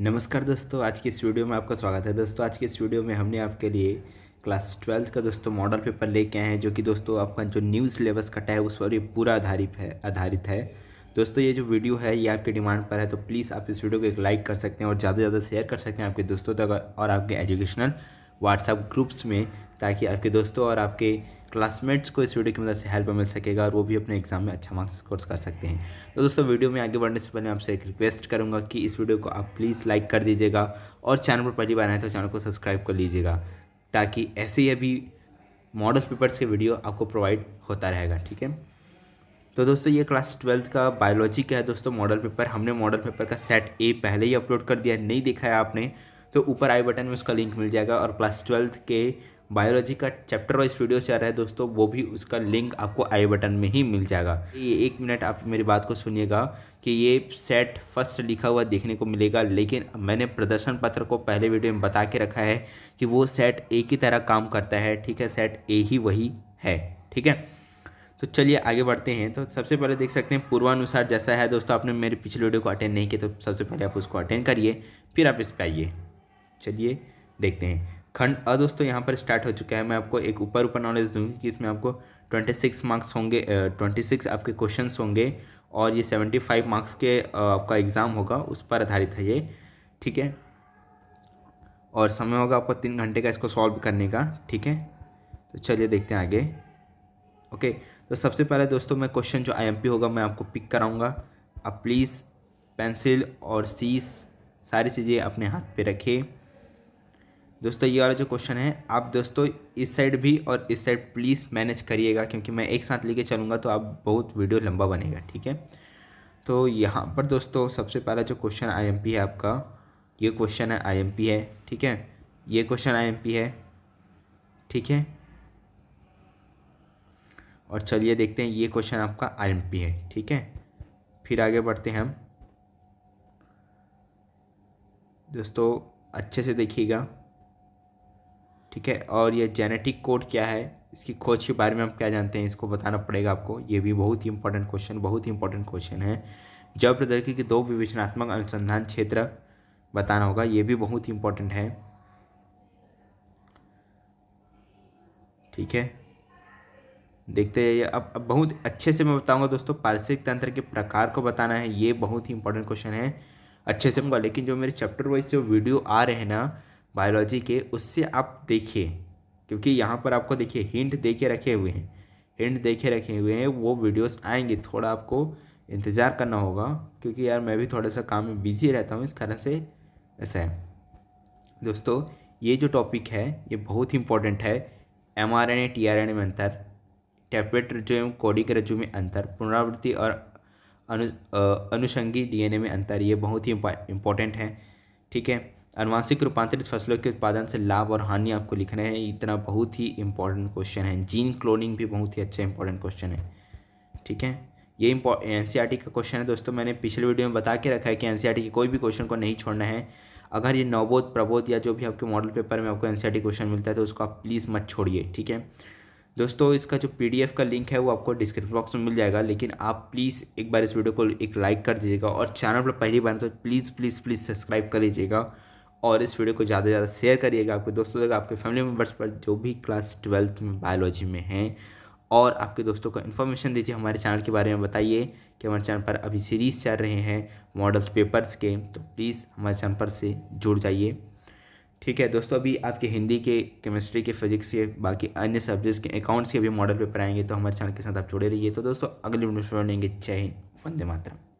नमस्कार दोस्तों आज की इस वीडियो में आपका स्वागत है दोस्तों आज की इस वीडियो में हमने आपके लिए क्लास ट्वेल्थ का दोस्तों मॉडल पेपर लेके आए हैं जो कि दोस्तों आपका जो न्यू सिलेबस कटा है उस पर ये पूरा आधारित है आधारित है दोस्तों ये जो वीडियो है ये आपके डिमांड पर है तो प्लीज़ आप इस वीडियो को एक लाइक कर सकते हैं और ज़्यादा से ज़्यादा शेयर कर सकते हैं आपके दोस्तों तक और आपके एजुकेशनल व्हाट्सएप ग्रुप्स में ताकि आपके दोस्तों और आपके क्लासमेट्स को इस वीडियो की मदद मतलब से हेल्प मिल सकेगा और वो भी अपने एग्जाम में अच्छा मार्क्स स्कोर्स कर सकते हैं तो दोस्तों वीडियो में आगे बढ़ने से पहले आपसे एक रिक्वेस्ट करूँगा कि इस वीडियो को आप प्लीज़ लाइक कर दीजिएगा और चैनल पर पहली बार आए तो चैनल को सब्सक्राइब कर लीजिएगा ताकि ऐसे ही अभी मॉडल पेपर्स के वीडियो आपको प्रोवाइड होता रहेगा ठीक है तो दोस्तों ये क्लास ट्वेल्थ का बायोलॉजी का है दोस्तों मॉडल पेपर हमने मॉडल पेपर का सेट ए पहले ही अपलोड कर दिया नहीं देखा है आपने तो ऊपर आई बटन में उसका लिंक मिल जाएगा और क्लास ट्वेल्थ के बायोलॉजी का चैप्टर वाइज वीडियो चल रहा है दोस्तों वो भी उसका लिंक आपको आई बटन में ही मिल जाएगा ये एक मिनट आप मेरी बात को सुनिएगा कि ये सेट फर्स्ट लिखा हुआ देखने को मिलेगा लेकिन मैंने प्रदर्शन पत्र को पहले वीडियो में बता के रखा है कि वो सेट एक ही तरह काम करता है ठीक है सेट ए ही वही है ठीक है तो चलिए आगे बढ़ते हैं तो सबसे पहले देख सकते हैं पूर्वानुसार जैसा है दोस्तों आपने मेरे पिछले वीडियो को अटेंड नहीं किया तो सबसे पहले आप उसको अटेंड करिए फिर आप इस पर आइए चलिए देखते हैं खंड अ दोस्तों यहाँ पर स्टार्ट हो चुका है मैं आपको एक ऊपर ऊपर नॉलेज दूंगी कि इसमें आपको ट्वेंटी सिक्स मार्क्स होंगे ट्वेंटी सिक्स आपके क्वेश्चन होंगे और ये सेवेंटी फाइव मार्क्स के आपका एग्ज़ाम होगा उस पर आधारित है ये ठीक है और समय होगा आपको तीन घंटे का इसको सॉल्व करने का ठीक है तो चलिए देखते हैं आगे ओके तो सबसे पहले दोस्तों मैं क्वेश्चन जो आई होगा मैं आपको पिक कराऊँगा आप प्लीज़ पेंसिल और सीस सारी चीज़ें अपने हाथ पे रखें दोस्तों ये वाला जो क्वेश्चन है आप दोस्तों इस साइड भी और इस साइड प्लीज़ मैनेज करिएगा क्योंकि मैं एक साथ लेके चलूँगा तो आप बहुत वीडियो लंबा बनेगा ठीक है तो यहाँ पर दोस्तों सबसे पहला जो क्वेश्चन आईएमपी है आपका ये क्वेश्चन है आईएमपी है ठीक है ये क्वेश्चन आईएमपी है ठीक है और चलिए देखते हैं ये क्वेश्चन आपका आईएमपी है ठीक है फिर आगे बढ़ते हैं हम दोस्तों अच्छे से देखिएगा ठीक है और ये जेनेटिक कोड क्या है इसकी खोज के बारे में हम क्या जानते हैं इसको बताना पड़ेगा आपको ये भी बहुत ही इंपॉर्टेंट क्वेश्चन बहुत ही इंपॉर्टेंट क्वेश्चन है जब प्रदर्की के दो विवेचनात्मक अनुसंधान क्षेत्र बताना होगा ये भी बहुत ही इंपॉर्टेंट है ठीक है देखते हैं अब अब बहुत अच्छे से मैं बताऊंगा दोस्तों पारिस्थितिक तंत्र के प्रकार को बताना है ये बहुत ही इंपॉर्टेंट क्वेश्चन है अच्छे से लेकिन जो मेरे चैप्टर वाइज जो वीडियो आ रहे हैं ना बायोलॉजी के उससे आप देखिए क्योंकि यहाँ पर आपको देखिए हिंट दे के रखे हुए हैं हिंट दे के रखे हुए हैं वो वीडियोस आएंगे थोड़ा आपको इंतज़ार करना होगा क्योंकि यार मैं भी थोड़ा सा काम में बिज़ी रहता हूँ इस कारण से ऐसा है दोस्तों ये जो टॉपिक है ये बहुत ही इंपॉर्टेंट है M R N A T R N A में अंतर टैपेट रज्जु एवं कोडिक रज्जु में अंतर पुनरावृत्ति और अनु अनुषंगी ए में अंतर ये बहुत ही इंपॉर्टेंट है ठीक है अनुवांशिक रूपांतरित फसलों के उत्पादन से लाभ और हानि आपको लिखना है इतना बहुत ही इंपॉर्टेंट क्वेश्चन है जीन क्लोनिंग भी बहुत ही अच्छा इंपॉर्टेंट क्वेश्चन है ठीक है ये एन e का क्वेश्चन है दोस्तों मैंने पिछले वीडियो में बता के रखा है कि एन e के कोई भी क्वेश्चन को नहीं छोड़ना है अगर ये नवबोध प्रबोध या जो भी आपके मॉडल पेपर में आपको एन क्वेश्चन e मिलता है तो उसको आप प्लीज़ मत छोड़िए ठीक है दोस्तों इसका जो एफ का लिंक है वो आपको डिस्क्रिप्शन बॉक्स में मिल जाएगा लेकिन आप प्लीज़ एक बार इस वीडियो को एक लाइक कर दीजिएगा और चैनल पर पहली बार तो प्लीज़ प्लीज़ प्लीज़ सब्सक्राइब कर लीजिएगा और इस वीडियो को ज़्यादा से ज़्यादा शेयर करिएगा आपके दोस्तों तक आपके फैमिली मेम्बर्स पर जो भी क्लास ट्वेल्थ में बायोलॉजी में हैं और आपके दोस्तों को इन्फॉर्मेशन दीजिए हमारे चैनल के बारे में बताइए कि हमारे चैनल पर अभी सीरीज़ चल रहे हैं मॉडल्स पेपर्स के तो प्लीज़ हमारे चैनल पर से जुड़ जाइए ठीक है दोस्तों अभी आपके हिंदी के केमिस्ट्री के फिजिक्स के बाकी अन्य सब्जेक्ट्स के अकाउंट्स के भी मॉडल पेपर आएंगे तो हमारे चैनल के साथ आप जुड़े रहिए तो दोस्तों अगले वीडियो में जय हिंद वंदे मातरम